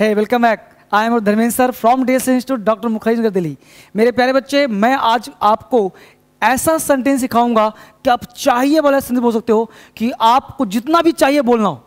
है welcome back I am Dharmendra sir from D S institute doctor Mukherjee Nagar Delhi मेरे प्यारे बच्चे मैं आज आपको ऐसा सेंटेंस सिखाऊंगा कि आप चाहिए वाला सेंटेंस बोल सकते हो कि आपको जितना भी चाहिए बोलना हो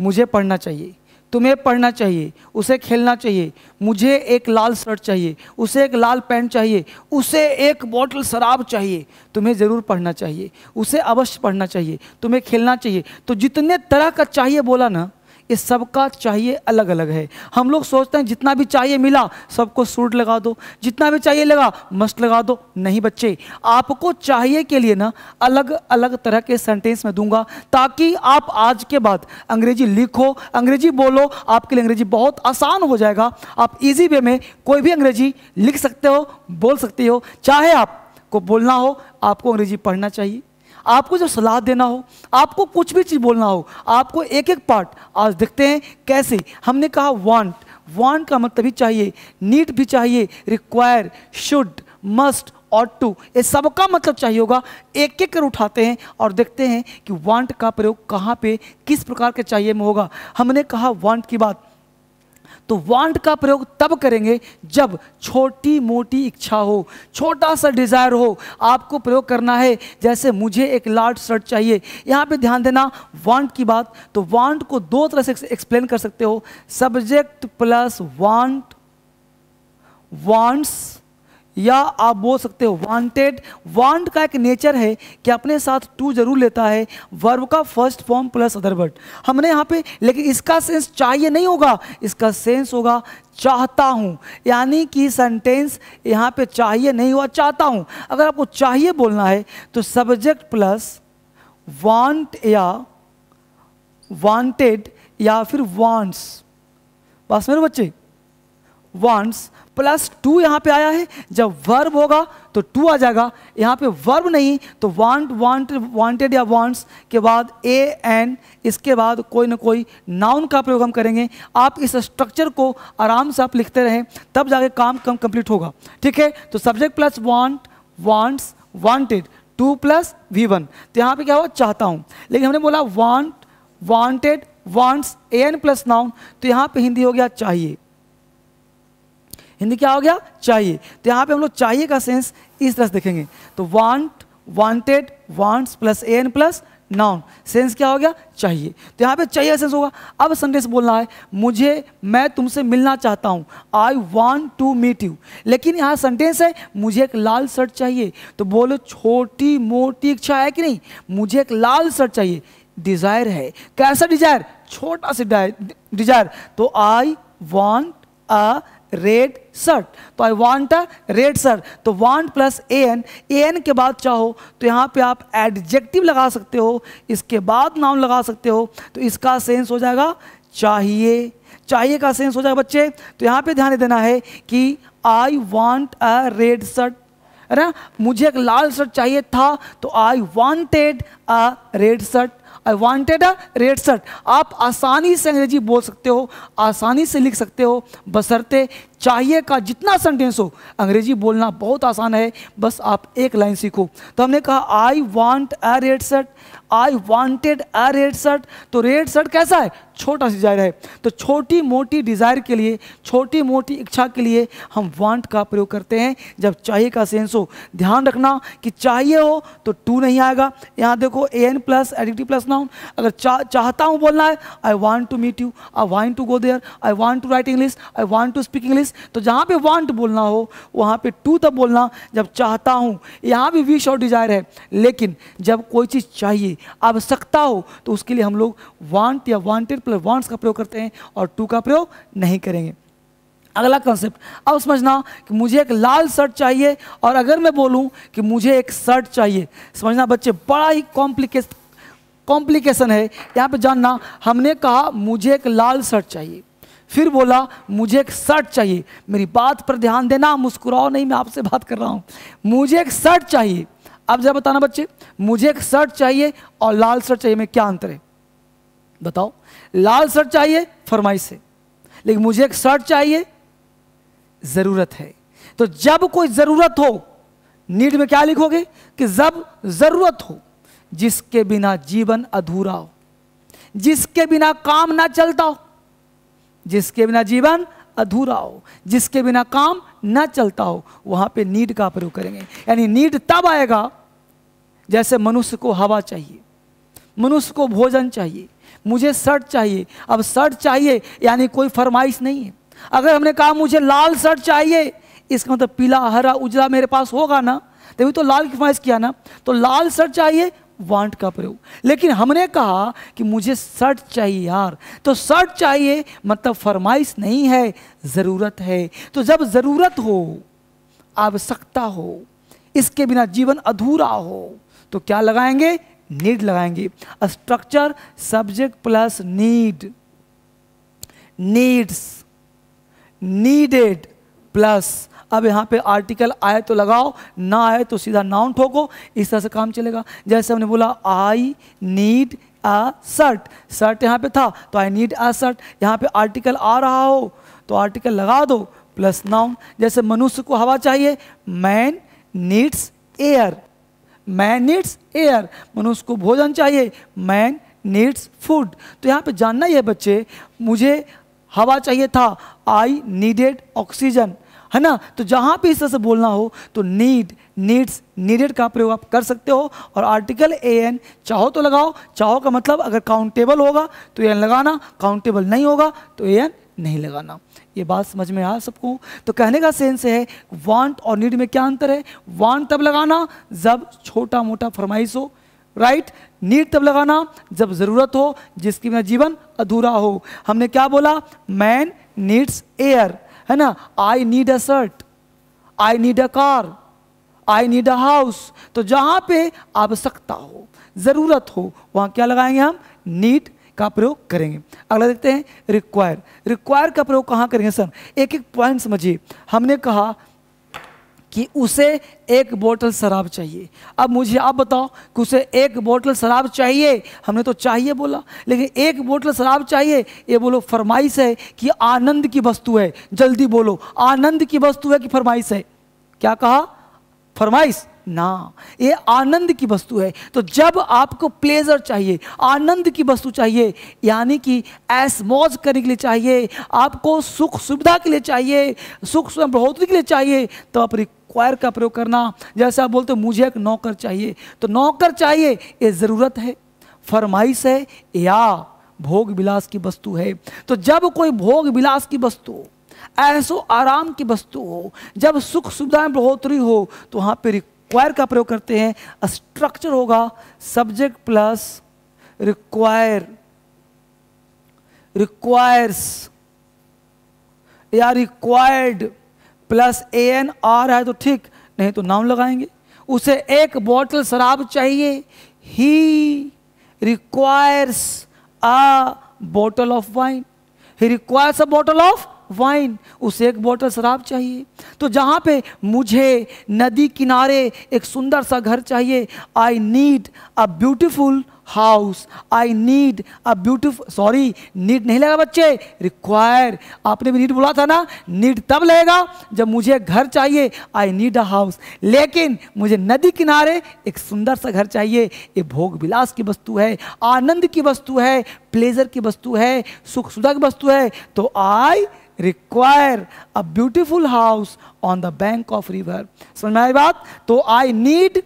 मुझे पढ़ना चाहिए तुम्हें पढ़ना चाहिए उसे खेलना चाहिए मुझे एक लाल शर्ट चाहिए उसे एक लाल पैंट चाहिए उसे एक बोतल शराब चाहिए तुम्हें ज़रूर पढ़ना चाहिए उसे अवश्य पढ़ना चाहिए तुम्हें खेलना चाहिए तो जितने तरह का चाहिए बोला ना ये सबका चाहिए अलग अलग है हम लोग सोचते हैं जितना भी चाहिए मिला सबको सूट लगा दो जितना भी चाहिए लगा मस्त लगा दो नहीं बच्चे आपको चाहिए के लिए ना अलग अलग तरह के सेंटेंस में दूंगा ताकि आप आज के बाद अंग्रेजी लिखो अंग्रेजी बोलो आपके लिए अंग्रेजी बहुत आसान हो जाएगा आप इजी वे में कोई भी अंग्रेजी लिख सकते हो बोल सकते हो चाहे आपको बोलना हो आपको अंग्रेजी पढ़ना चाहिए आपको जब सलाह देना हो आपको कुछ भी चीज़ बोलना हो आपको एक एक पार्ट आज देखते हैं कैसे हमने कहा वांट वांट का मतलब भी चाहिए नीड भी चाहिए रिक्वायर शुड मस्ट और टू ये सबका मतलब चाहिए होगा एक एक कर उठाते हैं और देखते हैं कि वांट का प्रयोग कहाँ पे किस प्रकार के चाहिए में होगा हमने कहा वांट की बात तो वांट का प्रयोग तब करेंगे जब छोटी मोटी इच्छा हो छोटा सा डिज़ायर हो आपको प्रयोग करना है जैसे मुझे एक लार्ज शर्ट चाहिए यहाँ पे ध्यान देना वांट की बात तो वांट को दो तरह से एक्सप्लेन कर सकते हो सब्जेक्ट प्लस वांट वांट्स या आप बोल सकते हो वांटेड वांट का एक नेचर है कि अपने साथ टू जरूर लेता है वर्ब का first form plus other word हमने यहाँ पे लेकिन इसका सेंस चाहिए नहीं होगा इसका सेंस होगा चाहता हूँ यानी कि सेंटेंस यहाँ पे चाहिए नहीं हुआ चाहता हूँ अगर आपको चाहिए बोलना है तो सब्जेक्ट प्लस वांट या वांटेड या फिर वांट्स बस मेरे बच्चे वांट्स प्लस टू यहाँ पे आया है जब वर्ब होगा तो टू आ जाएगा यहाँ पे वर्ब नहीं तो वांट वांट वांटेड या वांट्स के बाद ए एन इसके बाद कोई ना कोई नाउन का प्रयोग हम करेंगे आप इस स्ट्रक्चर को आराम से आप लिखते रहें तब जाके काम कम कंप्लीट होगा ठीक है तो subject plus want wants wanted to plus V one तो यहाँ पर क्या हुआ चाहता हूँ लेकिन हमने बोला want wanted wants a an plus noun तो यहाँ पर हिंदी हो गया चाहिए हिंदी क्या हो गया चाहिए तो यहाँ पे हम लोग चाहिए का सेंस इस तरह से देखेंगे तो want wanted wants plus an plus noun sense क्या हो गया चाहिए तो यहाँ पे चाहिए सेंस होगा अब सेंटेंस बोलना है मुझे मैं तुमसे मिलना चाहता हूँ I want to meet you लेकिन यहाँ सेंटेंस है मुझे एक लाल शर्ट चाहिए तो बोलो छोटी मोटी इच्छा है कि नहीं मुझे एक लाल शर्ट चाहिए डिज़ायर है कैसा डिज़ायर छोटा सा डिज़ायर तो I want a red shirt तो I want a red shirt तो want plus a an a an के बाद चाहो तो यहाँ पे आप एडजेक्टिव लगा सकते हो इसके बाद नाम लगा सकते हो तो इसका सेंस हो जाएगा चाहिए चाहिए का सेंस हो जाएगा बच्चे तो यहाँ पे ध्यान देना है कि I want a red shirt है ना मुझे एक लाल शर्ट चाहिए था तो I wanted a red shirt I wanted a red shirt आप आसानी से अंग्रेजी बोल सकते हो आसानी से लिख सकते हो बसरते चाहिए का जितना सेंटेंस हो अंग्रेजी बोलना बहुत आसान है बस आप एक लाइन सीखो तो हमने कहा I want a red shirt I wanted a red shirt तो रेड शर्ट कैसा है छोटा सा डिजायर है तो छोटी मोटी डिज़ायर के लिए छोटी मोटी इच्छा के लिए हम वांट का प्रयोग करते हैं जब चाहिए का सेंस हो ध्यान रखना कि चाहिए हो तो टू नहीं आएगा यहाँ देखो a an plus adjective plus noun अगर चा, चाहता हूँ बोलना है I want to meet you I want to go there I want to write English I want to speak English sense तो जहाँ पे वांट बोलना हो वहाँ पे टू तब बोलना जब चाहता हूँ यहाँ भी विश और डिज़ायर है लेकिन जब कोई चीज़ चाहिए आवश्यकता हो तो उसके लिए हम लोग वांट या वांटेड प्लस वांट्स का प्रयोग करते हैं और टू का प्रयोग नहीं करेंगे अगला कंसेप्ट अब समझना कि मुझे एक लाल शर्ट चाहिए और अगर मैं बोलूं कि मुझे एक शर्ट चाहिए समझना बच्चे बड़ा ही कॉम्प्लिकेट कॉम्प्लिकेशन है यहाँ पे जानना हमने कहा मुझे एक लाल शर्ट चाहिए फिर बोला मुझे एक शर्ट चाहिए मेरी बात पर ध्यान देना मुस्कुराओ नहीं मैं आपसे बात कर रहा हूँ मुझे एक शर्ट चाहिए अब जरा बताना बच्चे मुझे एक शर्ट चाहिए और लाल शर्ट चाहिए में क्या अंतर है बताओ लाल शर्ट चाहिए फरमाइश से लेकिन मुझे एक शर्ट चाहिए ज़रूरत है तो जब कोई ज़रूरत हो नीड में क्या लिखोगे कि जब ज़रूरत हो जिसके बिना जीवन अधूरा हो जिसके बिना काम ना चलता हो जिसके बिना जीवन अधूरा हो जिसके बिना काम न चलता हो वहां पे नीड का प्रयोग करेंगे यानी नीड तब आएगा जैसे मनुष्य को हवा चाहिए मनुष्य को भोजन चाहिए मुझे शर्ट चाहिए अब शर्ट चाहिए यानी कोई फरमाइश नहीं है अगर हमने कहा मुझे लाल शर्ट चाहिए इसका मतलब पीला हरा उजला मेरे पास होगा ना तभी तो लाल की फरमाइश किया ना तो लाल शर्ट चाहिए वांट का प्रयोग लेकिन हमने कहा कि मुझे शर्ट चाहिए यार तो शर्ट चाहिए मतलब फरमाइश नहीं है ज़रूरत है तो जब ज़रूरत हो आवश्यकता हो इसके बिना जीवन अधूरा हो तो क्या लगाएंगे नीड लगाएंगे structure subject plus need needs needed plus अब यहाँ पे आर्टिकल आए तो लगाओ ना आए तो सीधा नाउन ठोको इस तरह से काम चलेगा जैसे हमने बोला I need a shirt shirt यहाँ पे था तो आई नीड अ शर्ट यहाँ पे आर्टिकल आ रहा हो तो आर्टिकल लगा दो प्लस नाउन जैसे मनुष्य को हवा चाहिए man needs air man needs air मनुष्य को भोजन चाहिए मैन नीड्स फूड तो यहाँ पे जानना ही है बच्चे मुझे हवा चाहिए था आई नीडेड ऑक्सीजन है ना तो जहां भी इस तरह से बोलना हो तो नीड नीड्स नीडेड का प्रयोग आप कर सकते हो और आर्टिकल ए एन चाहो तो लगाओ चाहो का मतलब अगर काउंटेबल होगा तो ए एन लगाना काउंटेबल नहीं होगा तो ए एन नहीं लगाना ये बात समझ में आया सबको तो कहने का सेंस है वांट और नीड में क्या अंतर है वांट तब लगाना जब छोटा मोटा फरमाइश हो राइट नीड तब लगाना जब ज़रूरत हो जिसकी बिना जीवन अधूरा हो हमने क्या बोला मैन नीड्स एयर है ना I need a shirt I need a car I need a house तो जहां पे आवश्यकता हो ज़रूरत हो वहां क्या लगाएंगे हम नीड का प्रयोग करेंगे अगला देखते हैं रिक्वायर रिक्वायर का प्रयोग कहां करेंगे सर एक एक पॉइंट समझिए हमने कहा कि उसे एक बोतल शराब चाहिए अब मुझे आप बताओ कि उसे एक बोतल शराब चाहिए हमने तो चाहिए बोला लेकिन एक बोतल शराब चाहिए ये बोलो फरमाइश है कि आनंद की वस्तु है जल्दी बोलो आनंद की वस्तु है कि फरमाइश है क्या कहा फरमाइश ना ये आनंद की वस्तु है तो जब आपको प्लेजर चाहिए आनंद की वस्तु चाहिए यानी कि ऐस मौज करने के लिए चाहिए आपको सुख सुविधा के लिए चाहिए सुख बढ़ोतरी के लिए चाहिए तो आप क्वायर का प्रयोग करना जैसे आप बोलते हो मुझे एक नौकर चाहिए तो नौकर चाहिए ये ज़रूरत है फरमाइश है या भोग विलास की वस्तु है तो जब कोई भोग विलास की वस्तु ऐसो आराम की वस्तु हो जब सुख सुविधाएं बढ़ोतरी हो तो वहां पे रिक्वायर का प्रयोग करते हैं स्ट्रक्चर होगा सब्जेक्ट प्लस रिक्वायर रिक्वायर्स या required plus a an R है तो ठीक नहीं तो नाम लगाएंगे उसे एक बोतल शराब चाहिए ही रिक्वायर्स अ बोतल of wine he requires a बोतल ऑफ वाइन उसे एक बोतल शराब चाहिए तो जहाँ पे मुझे नदी किनारे एक सुंदर सा घर चाहिए I need a beautiful house I need a beautiful sorry need नहीं लगा बच्चे रिक्वायर आपने भी नीड बोला था ना नीड तब लगेगा जब मुझे घर चाहिए आई नीड अ हाउस लेकिन मुझे नदी किनारे एक सुंदर सा घर चाहिए ये भोग विलास की वस्तु है आनंद की वस्तु है प्लेजर की वस्तु है सुख सुधा की वस्तु है तो I require a beautiful house on the bank of river समझ में आई बात तो आई नीड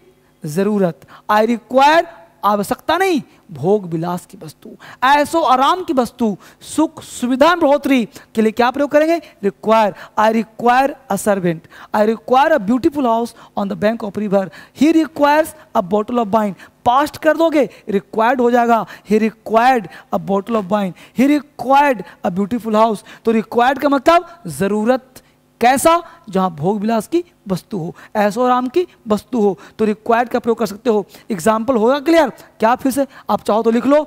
ज़रूरत आई रिक्वायर आवश्यकता नहीं भोग विलास की वस्तु ऐसो आराम की वस्तु सुख सुविधा बढ़ोतरी के लिए क्या प्रयोग करेंगे require I require a servant I require a beautiful house on the bank of river he requires a bottle of wine past कर दोगे रिक्वायर्ड हो जाएगा he required a bottle of wine he required a beautiful house तो required का मतलब ज़रूरत कैसा जहां भोग विलास की वस्तु हो ऐसो राम की वस्तु हो तो रिक्वायर्ड का प्रयोग कर सकते हो एग्जाम्पल होगा क्लियर क्या फिर से आप चाहो तो लिख लो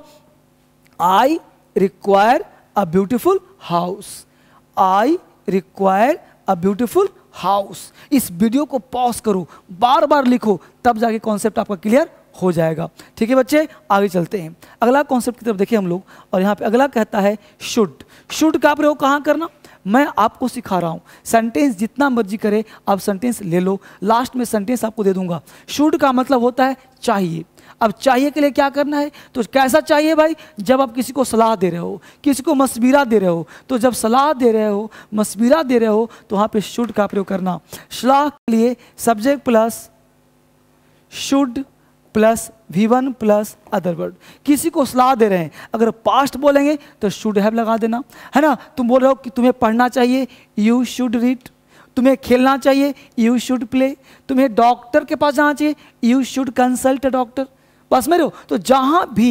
I require a beautiful house I require a beautiful house इस वीडियो को पॉज करो बार बार लिखो तब जाके कॉन्सेप्ट आपका क्लियर हो जाएगा ठीक है बच्चे आगे चलते हैं अगला कॉन्सेप्ट की तरफ देखिए हम लोग और यहाँ पे अगला कहता है शुड शुड का प्रयोग कहाँ करना मैं आपको सिखा रहा हूँ सेंटेंस जितना मर्जी करे आप सेंटेंस ले लो लास्ट में सेंटेंस आपको दे दूंगा शुड का मतलब होता है चाहिए अब चाहिए के लिए क्या करना है तो कैसा चाहिए भाई जब आप किसी को सलाह दे रहे हो किसी को मशवीरा दे रहे हो तो जब सलाह दे रहे हो मशवीरा दे रहे हो तो वहाँ पर शुड का प्रयोग करना सलाह के लिए subject plus should plus V one plus other word किसी को सलाह दे रहे हैं अगर पास्ट बोलेंगे तो शुड हैव लगा देना है ना तुम बोल रहे हो कि तुम्हें पढ़ना चाहिए यू शुड रीड तुम्हें खेलना चाहिए यू शुड प्ले तुम्हें डॉक्टर के पास जाना चाहिए you should consult a doctor बस मेरे हो तो जहाँ भी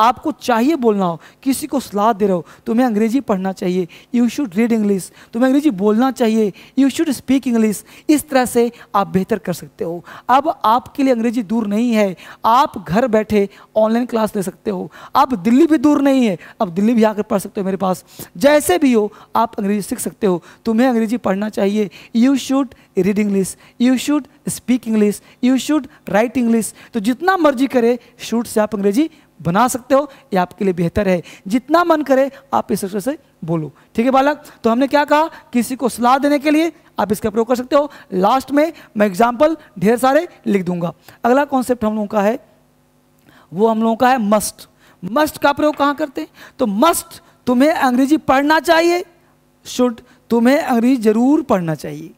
आपको चाहिए बोलना हो किसी को सलाह दे रहे हो तुम्हें अंग्रेजी पढ़ना चाहिए यू शुड रीड इंग्लिश तुम्हें अंग्रेजी बोलना चाहिए यू शुड स्पीक इंग्लिश इस तरह से आप बेहतर कर सकते हो अब आपके लिए अंग्रेजी दूर नहीं है आप घर बैठे ऑनलाइन क्लास ले सकते हो आप दिल्ली भी दूर नहीं है अब दिल्ली भी आकर पढ़ सकते हो मेरे पास जैसे भी हो आप अंग्रेजी सीख सकते हो तुम्हें अंग्रेजी पढ़ना चाहिए you should read English you should speak English you should write English तो जितना मर्जी करे शूट से आप अंग्रेजी बना सकते हो ये आपके लिए बेहतर है जितना मन करे आप इस तरह से बोलो ठीक है बालक तो हमने क्या कहा किसी को सलाह देने के लिए आप इसका प्रयोग कर सकते हो लास्ट में मैं एग्जाम्पल ढेर सारे लिख दूंगा अगला कॉन्सेप्ट हम लोगों का है वो हम लोगों का है मस्ट मस्ट का प्रयोग कहाँ करते हैं तो मस्ट तुम्हें अंग्रेजी पढ़ना चाहिए शुड तुम्हें अंग्रेजी जरूर पढ़ना चाहिए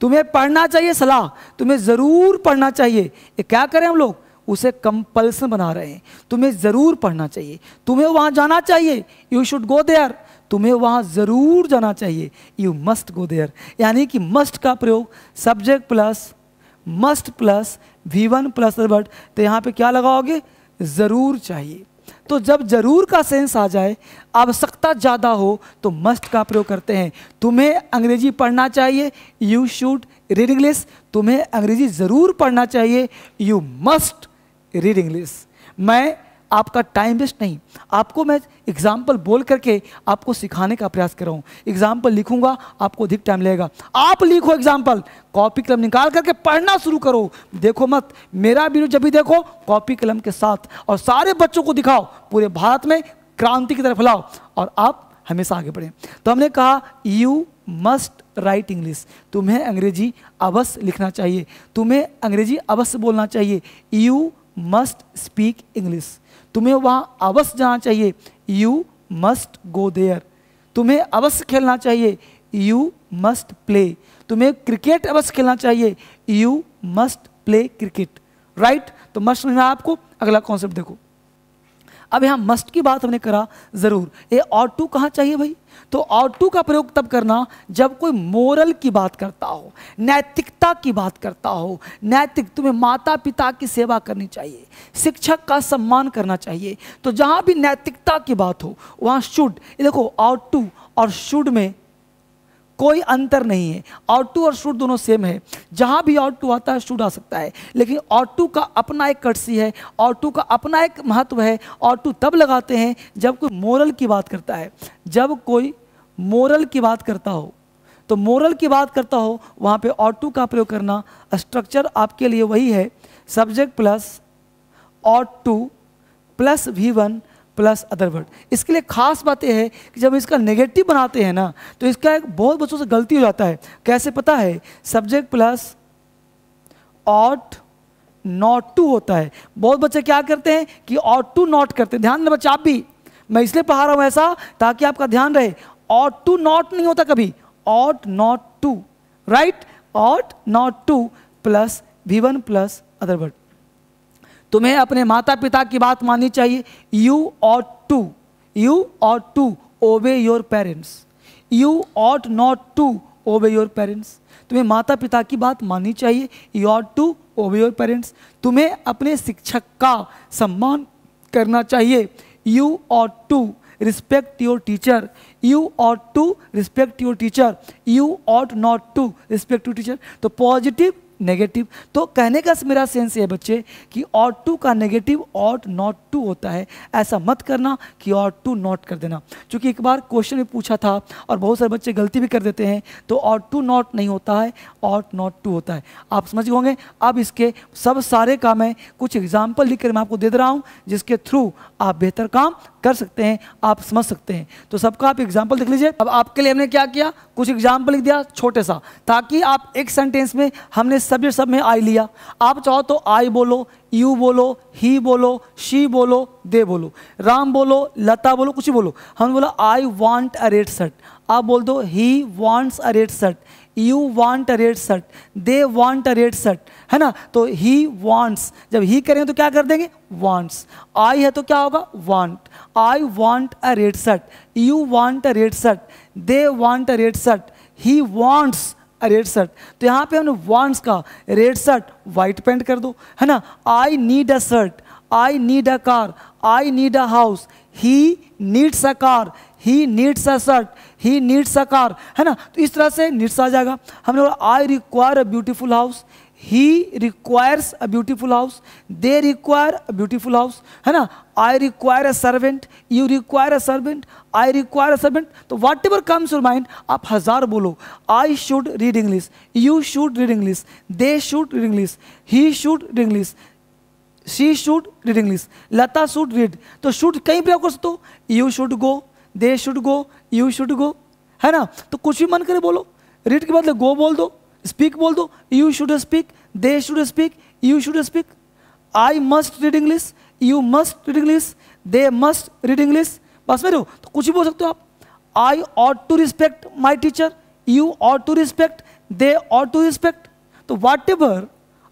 तुम्हें पढ़ना चाहिए सलाह तुम्हें ज़रूर पढ़ना चाहिए ये क्या करें हम लोग उसे कंपल्सन बना रहे हैं तुम्हें ज़रूर पढ़ना चाहिए तुम्हें वहाँ जाना चाहिए यू शुड गो देयर तुम्हें वहाँ ज़रूर जाना चाहिए यू मस्ट गो देयर यानी कि मस्ट का प्रयोग subject plus must plus V one plus but तो यहाँ पे क्या लगाओगे ज़रूर चाहिए तो जब ज़रूर का सेंस आ जाए आवश्यकता ज़्यादा हो तो मस्ट का प्रयोग करते हैं तुम्हें अंग्रेजी पढ़ना चाहिए यू शुड रीड इंग्लिश तुम्हें अंग्रेजी ज़रूर पढ़ना चाहिए यू मस्ट रीड इंग्लिश मैं आपका टाइम वेस्ट नहीं आपको मैं एग्जाम्पल बोल करके आपको सिखाने का प्रयास कर रहा हूँ एग्जाम्पल लिखूंगा आपको अधिक टाइम लगेगा आप लिखो एग्जाम्पल कॉपी कलम निकाल करके पढ़ना शुरू करो देखो मत मेरा वीडियो जब भी देखो कॉपी कलम के साथ और सारे बच्चों को दिखाओ पूरे भारत में क्रांति की तरफ लाओ और आप हमेशा आगे बढ़ें तो हमने कहा यू मस्ट राइट इंग्लिश तुम्हें अंग्रेजी अवश्य लिखना चाहिए तुम्हें अंग्रेजी अवश्य बोलना चाहिए यू मस्ट स्पीक इंग्लिश तुम्हें वहाँ अवश्य जाना चाहिए यू मस्ट गो देयर तुम्हें अवश्य खेलना चाहिए यू मस्ट प्ले तुम्हें क्रिकेट अवश्य खेलना चाहिए you must play cricket right तो मस्ट समझ आपको अगला कॉन्सेप्ट देखो अब यहाँ मस्ट की बात हमने करा ज़रूर ये और टू कहाँ चाहिए भाई तो और टू का प्रयोग तब करना जब कोई मोरल की बात करता हो नैतिकता की बात करता हो नैतिक तुम्हें माता पिता की सेवा करनी चाहिए शिक्षक का सम्मान करना चाहिए तो जहाँ भी नैतिकता की बात हो वहाँ शुड ये देखो और टू और शुड में कोई अंतर नहीं है ऑट टू और शूट दोनों सेम है जहाँ भी ऑट टू आता है शूट आ सकता है लेकिन ऑट टू का अपना एक कटसी है ऑट टू का अपना एक महत्व है ऑट टू तब लगाते हैं जब कोई मोरल की बात करता है जब कोई मोरल की बात करता हो तो मोरल की बात करता हो वहाँ पे ऑट टू का प्रयोग करना स्ट्रक्चर आपके लिए वही है subject plus ought to plus V one plus other word इसके लिए खास बात यह है कि जब इसका नेगेटिव बनाते हैं ना तो इसका एक बहुत बच्चों से गलती हो जाता है कैसे पता है subject plus ought not to होता है बहुत बच्चे क्या करते हैं कि ऑट टू नॉट करते हैं ध्यान में बच्चा आप भी मैं इसलिए पढ़ा रहा हूँ ऐसा ताकि आपका ध्यान रहे ऑट टू नॉट नहीं होता कभी ought not to right ought not to plus V one plus other word तुम्हें अपने माता पिता की बात माननी चाहिए you ought to you ought to obey your parents you ought not to obey your parents तुम्हें माता पिता की बात माननी चाहिए you ought to obey your parents तुम्हें अपने शिक्षक का सम्मान करना चाहिए you ought to respect your teacher you ought to respect your teacher you ought not to respect your teacher तो पॉजिटिव नेगेटिव तो कहने का मेरा सेंस ये बच्चे कि ऑट टू का नेगेटिव ऑट नॉट टू होता है ऐसा मत करना कि ऑट टू नॉट कर देना क्योंकि एक बार क्वेश्चन में पूछा था और बहुत सारे बच्चे गलती भी कर देते हैं तो ऑट टू नॉट नहीं होता है ऑट नॉट टू होता है आप समझ होंगे अब इसके सब सारे का मैं कुछ एग्जाम्पल लिख कर मैं आपको दे दे रहा हूँ जिसके थ्रू आप बेहतर काम कर सकते हैं आप समझ सकते हैं तो सबका आप एग्जाम्पल देख लीजिए अब आपके लिए हमने क्या किया कुछ एग्जाम्पल लिख दिया छोटे सा ताकि आप एक सेंटेंस में हमने सब ये सब में आई लिया आप चाहो तो आई बोलो यू बोलो ही बोलो शी बोलो दे बोलो राम बोलो लता बोलो कुछ बोलो हमने बोला I want a red shirt आप बोल दो he wants a red shirt you want a red shirt they want a red shirt है ना तो ही वांट्स जब ही करेंगे तो क्या कर देंगे वांट्स आई है तो क्या होगा want I want a red shirt you want a red shirt they want a red shirt he wants red shirt तो यहाँ पे हमने वांट्स का रेड शर्ट वाइट पेंट कर दो है ना I need a shirt I need a car I need a house he needs a car he needs a shirt he needs a car है ना तो इस तरह से नीड्स आ जाएगा हमने बोला I require a beautiful house he requires a beautiful house they require a beautiful house है ना I require a servant you require a servant I require a servant तो whatever comes your mind आप हजार बोलो I should read English you should read English they should read English he should read English she should read English Lata should read तो should कहीं प्रयोग कर सकते you should go they should go you should go है ना तो कुछ भी मन करे बोलो रीड के बदले गो बोल दो स्पीक बोल दो you should speak they should speak you should speak I must read English you must read English they must read English बस मेरे रहो तो कुछ भी बोल सकते हो आप I ought to respect my teacher you ought to respect they ought to respect तो वाट एवर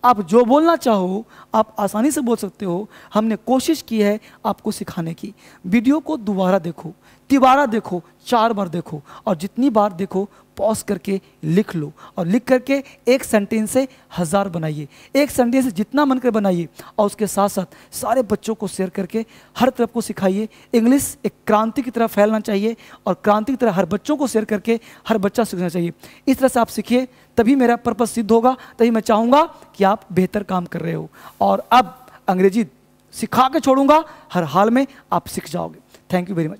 आप जो बोलना चाहो आप आसानी से बोल सकते हो हमने कोशिश की है आपको सिखाने की वीडियो को दोबारा देखो तिबारा देखो चार बार देखो और जितनी बार देखो पॉज करके लिख लो और लिख करके एक सेंटेंस से हज़ार बनाइए एक सेंटेंस से जितना मन कर बनाइए और उसके साथ साथ सारे बच्चों को शेयर करके हर तरफ को सिखाइए इंग्लिश एक क्रांति की तरह फैलना चाहिए और क्रांति की तरह हर बच्चों को शेयर करके हर बच्चा सीखना चाहिए इस तरह से आप सीखिए तभी मेरा पर्पज़ सिद्ध होगा तभी मैं चाहूँगा कि आप बेहतर काम कर रहे हो और अब अंग्रेजी सिखा के छोड़ूंगा हर हाल में आप सीख जाओगे थैंक यू वेरी मच